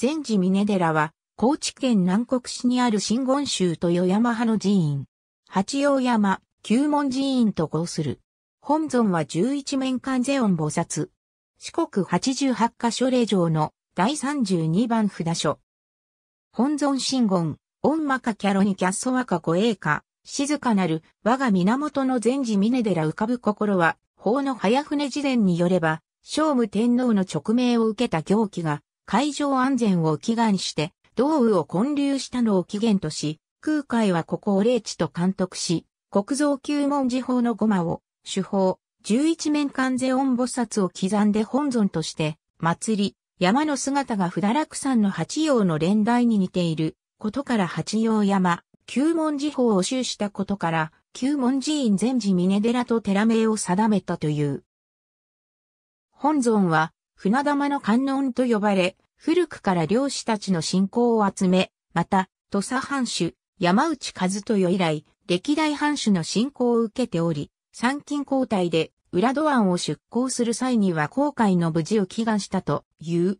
禅寺峰寺は、高知県南国市にある新言宗豊山派の寺院。八王山、旧門寺院と号する。本尊は十一面観世音菩薩。四国八十八箇所霊場の第三十二番札所。本尊新言、御魔かキャロにキャッソワカ護衛か、静かなる我が源の禅寺峰寺浮かぶ心は、法の早船事伝によれば、聖武天皇の勅命を受けた行基が、海上安全を祈願して、道具を建立したのを起源とし、空海はここを霊地と監督し、国造九文字法の護摩を、手法、十一面観世音菩薩を刻んで本尊として、祭り、山の姿がらく落山の八葉の連台に似ていることから八葉山、九文字法を修したことから、九文寺院全寺峰寺と寺名を定めたという。本尊は、船玉の観音と呼ばれ、古くから漁師たちの信仰を集め、また、土佐藩主、山内和豊以来、歴代藩主の信仰を受けており、参勤交代で浦戸湾を出港する際には航海の無事を祈願したという。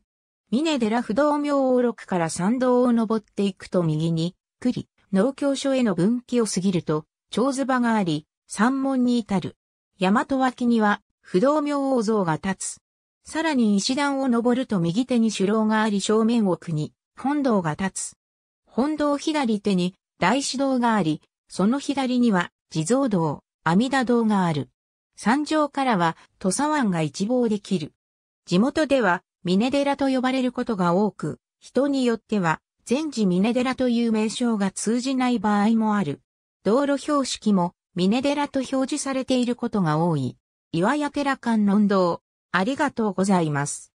峰寺不動明王六から参道を登っていくと右に、栗、農協所への分岐を過ぎると、長図場があり、山門に至る。大和脇には、不動明王像が立つ。さらに石段を登ると右手に首楼があり正面奥に本堂が立つ。本堂左手に大師堂があり、その左には地蔵堂、阿弥陀堂がある。山上からは土佐湾が一望できる。地元では峰寺と呼ばれることが多く、人によっては全寺峰寺という名称が通じない場合もある。道路標識も峰寺と表示されていることが多い。岩屋寺観音堂、ありがとうございます。